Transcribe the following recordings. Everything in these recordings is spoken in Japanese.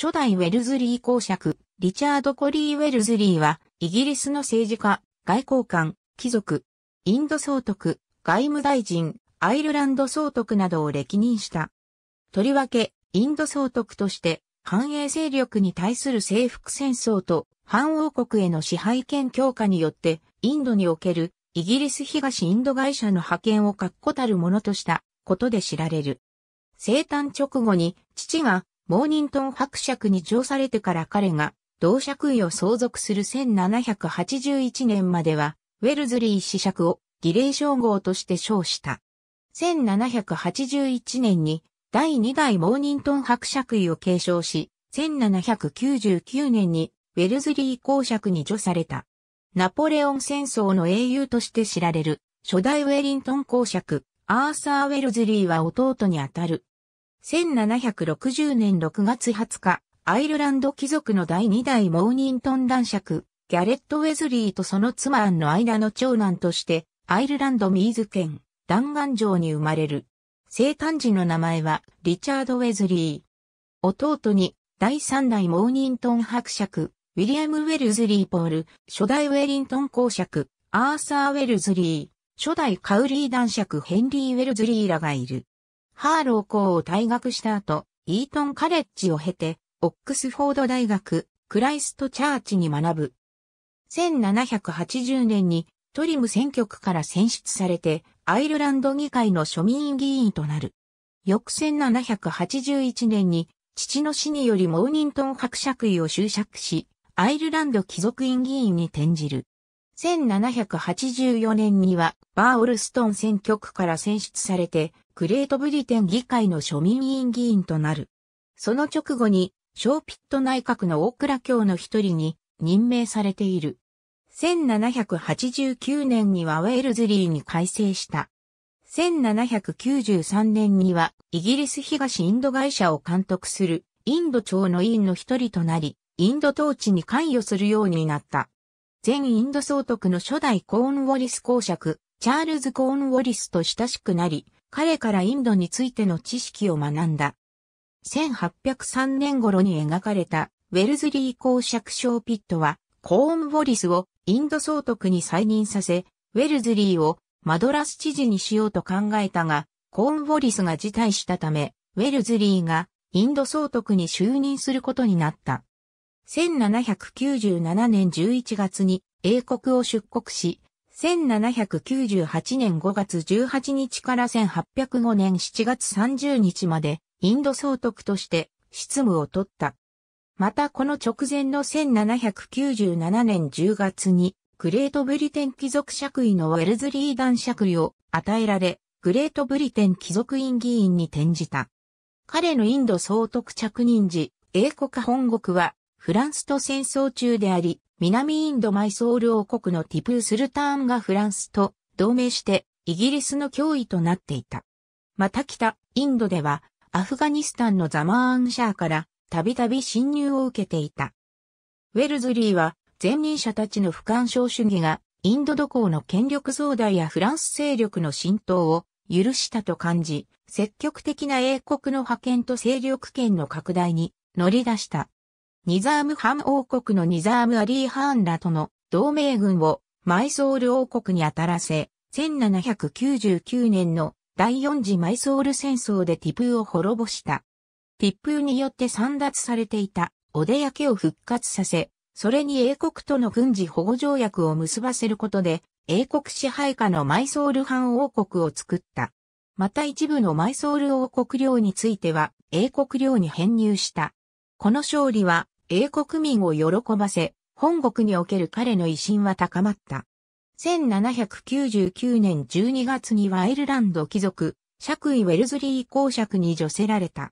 初代ウェルズリー公爵、リチャード・コリー・ウェルズリーは、イギリスの政治家、外交官、貴族、インド総督、外務大臣、アイルランド総督などを歴任した。とりわけ、インド総督として、繁栄勢力に対する征服戦争と、反王国への支配権強化によって、インドにおけるイギリス東インド会社の派遣を確固たるものとしたことで知られる。生誕直後に父がモーニントン伯爵に調されてから彼が同爵位を相続する1781年までは、ウェルズリー子爵を儀礼称号として称した。1781年に第2代モーニントン伯爵位を継承し、1799年にウェルズリー公爵に除された。ナポレオン戦争の英雄として知られる初代ウェリントン公爵、アーサー・ウェルズリーは弟にあたる1760年6月20日、アイルランド貴族の第2代モーニントン男爵、ギャレット・ウェズリーとその妻アンの間の長男として、アイルランドミーズ県、弾丸城に生まれる。生誕時の名前は、リチャード・ウェズリー。弟に、第3代モーニントン伯爵、ウィリアム・ウェルズリー・ポール、初代ウェリントン公爵、アーサー・ウェルズリー、初代カウリー男爵ヘンリー・ウェルズリーらがいる。ハーロー校を退学した後、イートンカレッジを経て、オックスフォード大学、クライストチャーチに学ぶ。1780年にトリム選挙区から選出されて、アイルランド議会の庶民議員となる。翌1781年に、父の死によりモーニントン伯爵位を就職し、アイルランド貴族院議員に転じる。1784年には、バーオルストン選挙区から選出されて、グレートブリテン議会の庶民委員議員となる。その直後に、ショーピット内閣の大倉卿の一人に任命されている。1789年にはウェールズリーに改正した。1793年にはイギリス東インド会社を監督するインド庁の委員の一人となり、インド統治に関与するようになった。前インド総督の初代コーンウォリス公爵、チャールズ・コーンウォリスと親しくなり、彼からインドについての知識を学んだ。1803年頃に描かれたウェルズリー公爵ーピットは、コーンウォリスをインド総督に再任させ、ウェルズリーをマドラス知事にしようと考えたが、コーンウォリスが辞退したため、ウェルズリーがインド総督に就任することになった。1797年11月に英国を出国し、1798年5月18日から1805年7月30日までインド総督として執務を取った。またこの直前の1797年10月にグレートブリテン貴族爵位のウェルズリー団爵位を与えられ、グレートブリテン貴族院議員に転じた。彼のインド総督着任時、英国本国はフランスと戦争中であり、南インドマイソール王国のティプー・スルターンがフランスと同盟してイギリスの脅威となっていた。また北、インドではアフガニスタンのザマーンシャーからたびたび侵入を受けていた。ウェルズリーは前任者たちの不干渉主義がインド土工の権力増大やフランス勢力の浸透を許したと感じ、積極的な英国の派遣と勢力圏の拡大に乗り出した。ニザームハン王国のニザームアリー・ハーンらとの同盟軍をマイソール王国に当たらせ、1799年の第四次マイソール戦争でティプーを滅ぼした。ティップーによって散奪されていたオデヤ家を復活させ、それに英国との軍事保護条約を結ばせることで、英国支配下のマイソール藩王国を作った。また一部のマイソール王国領については、英国領に編入した。この勝利は英国民を喜ばせ、本国における彼の威信は高まった。1799年12月にはエイルランド貴族、爵位ウェルズリー公爵に除せられた。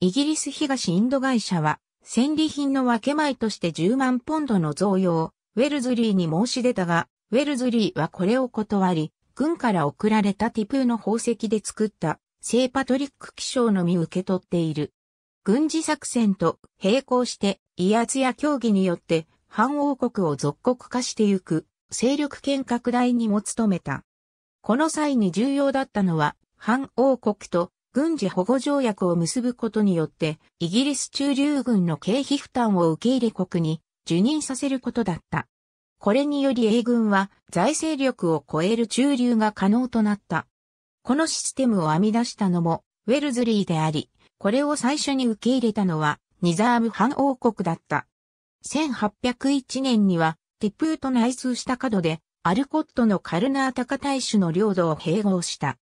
イギリス東インド会社は、戦利品の分け前として10万ポンドの贈与を、ウェルズリーに申し出たが、ウェルズリーはこれを断り、軍から送られたティプーの宝石で作った、聖パトリック記章のみ受け取っている。軍事作戦と並行して威圧や協議によって反王国を属国化してゆく勢力圏拡大にも努めた。この際に重要だったのは反王国と軍事保護条約を結ぶことによってイギリス駐留軍の経費負担を受け入れ国に受任させることだった。これにより英軍は財政力を超える駐留が可能となった。このシステムを編み出したのもウェルズリーであり、これを最初に受け入れたのはニザーム藩王国だった。1801年にはティプーと内通した角でアルコットのカルナータカ大使の領土を併合した。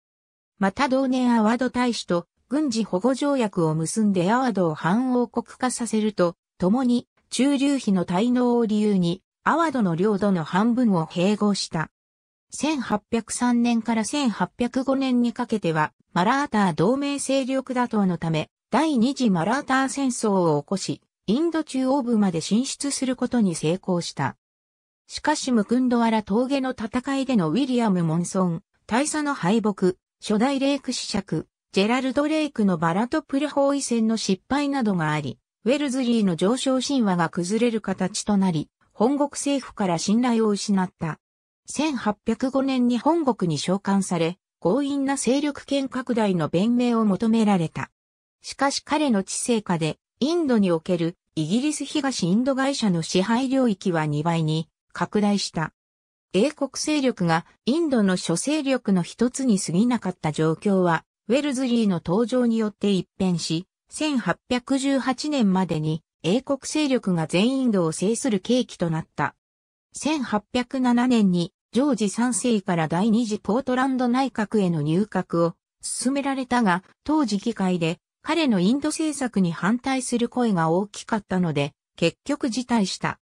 また同年アワード大使と軍事保護条約を結んでアワードを藩王国化させると、共に中流費の滞納を理由にアワードの領土の半分を併合した。1803年から1805年にかけては、マラーター同盟勢力打倒のため、第二次マラーター戦争を起こし、インド中央部まで進出することに成功した。しかしムクンドワラ峠の戦いでのウィリアム・モンソン、大佐の敗北、初代レイク子爵、ジェラルド・レイクのバラトプル包囲戦の失敗などがあり、ウェルズリーの上昇神話が崩れる形となり、本国政府から信頼を失った。1805年に本国に召喚され、強引な勢力圏拡大の弁明を求められた。しかし彼の知性下で、インドにおけるイギリス東インド会社の支配領域は2倍に拡大した。英国勢力がインドの諸勢力の一つに過ぎなかった状況は、ウェルズリーの登場によって一変し、1818年までに英国勢力が全インドを制する契機となった。1807年にジョージ3世から第2次ポートランド内閣への入閣を進められたが、当時議会で彼のインド政策に反対する声が大きかったので、結局辞退した。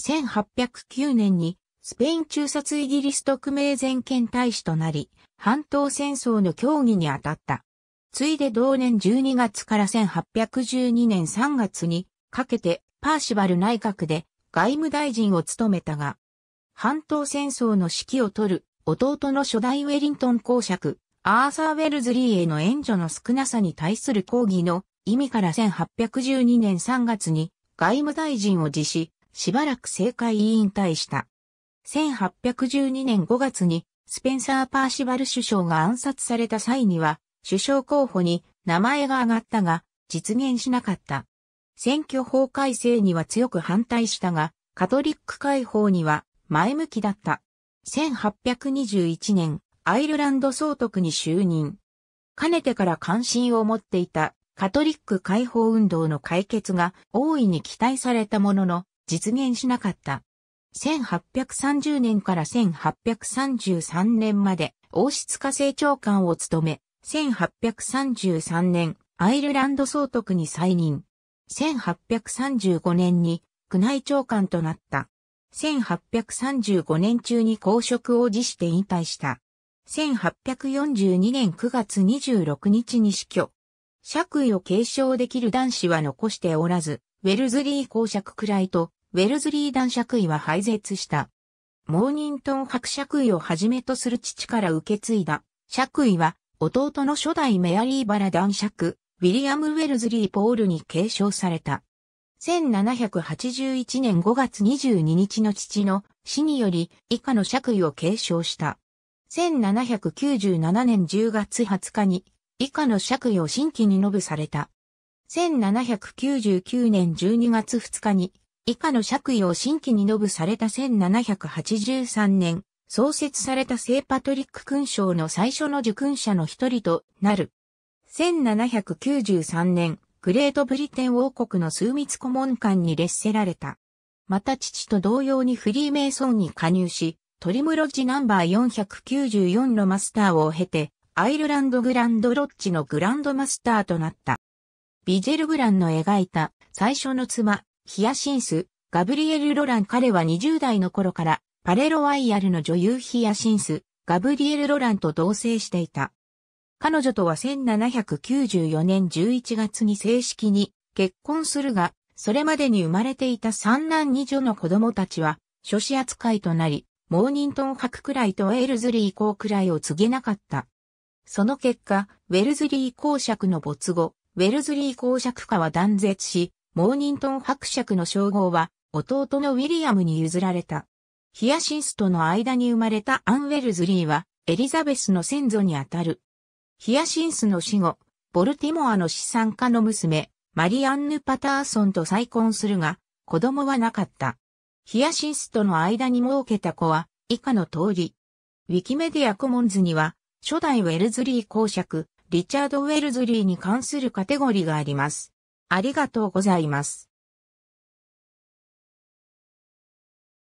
1809年にスペイン中殺イギリス特命全権大使となり、半島戦争の協議に当たった。ついで同年12月から1812年3月にかけてパーシバル内閣で外務大臣を務めたが、半島戦争の指揮を取る弟の初代ウェリントン公爵、アーサー・ウェルズリーへの援助の少なさに対する抗議の意味から1812年3月に外務大臣を辞し、しばらく政界委員退した。1812年5月にスペンサー・パーシバル首相が暗殺された際には、首相候補に名前が挙がったが、実現しなかった。選挙法改正には強く反対したが、カトリック解放には前向きだった。1821年、アイルランド総督に就任。かねてから関心を持っていたカトリック解放運動の解決が大いに期待されたものの実現しなかった。1830年から1833年まで王室家政長官を務め、1833年アイルランド総督に再任。1835年に宮内長官となった。1835年中に公職を辞して引退した。1842年9月26日に死去。爵位を継承できる男子は残しておらず、ウェルズリー公爵くらいと、ウェルズリー男爵位は廃絶した。モーニントン伯爵位をはじめとする父から受け継いだ、爵位は、弟の初代メアリーバラ男爵、ウィリアム・ウェルズリー・ポールに継承された。1781年5月22日の父の死により以下の爵位を継承した。1797年10月20日に以下の爵位を新規にノべされた。1799年12月2日に以下の爵位を新規にノべされた1783年創設された聖パトリック勲章の最初の受勲者の一人となる。1793年グレートブリテン王国の枢密顧問官に列せられた。また父と同様にフリーメイソンに加入し、トリムロッジナンバー494のマスターを経て、アイルランドグランドロッジのグランドマスターとなった。ビジェル・ブランの描いた最初の妻、ヒアシンス、ガブリエル・ロラン彼は20代の頃からパレロワイヤルの女優ヒアシンス、ガブリエル・ロランと同棲していた。彼女とは1794年11月に正式に結婚するが、それまでに生まれていた三男二女の子供たちは、諸子扱いとなり、モーニントン博くらいとウェルズリー公くらいを告げなかった。その結果、ウェルズリー公爵の没後、ウェルズリー公爵家は断絶し、モーニントン伯爵の称号は、弟のウィリアムに譲られた。ヒアシンスとの間に生まれたアン・ウェルズリーは、エリザベスの先祖にあたる。ヒアシンスの死後、ボルティモアの資産家の娘、マリアンヌ・パターソンと再婚するが、子供はなかった。ヒアシンスとの間に設けた子は、以下の通り。ウィキメディアコモンズには、初代ウェルズリー公爵、リチャード・ウェルズリーに関するカテゴリーがあります。ありがとうございます。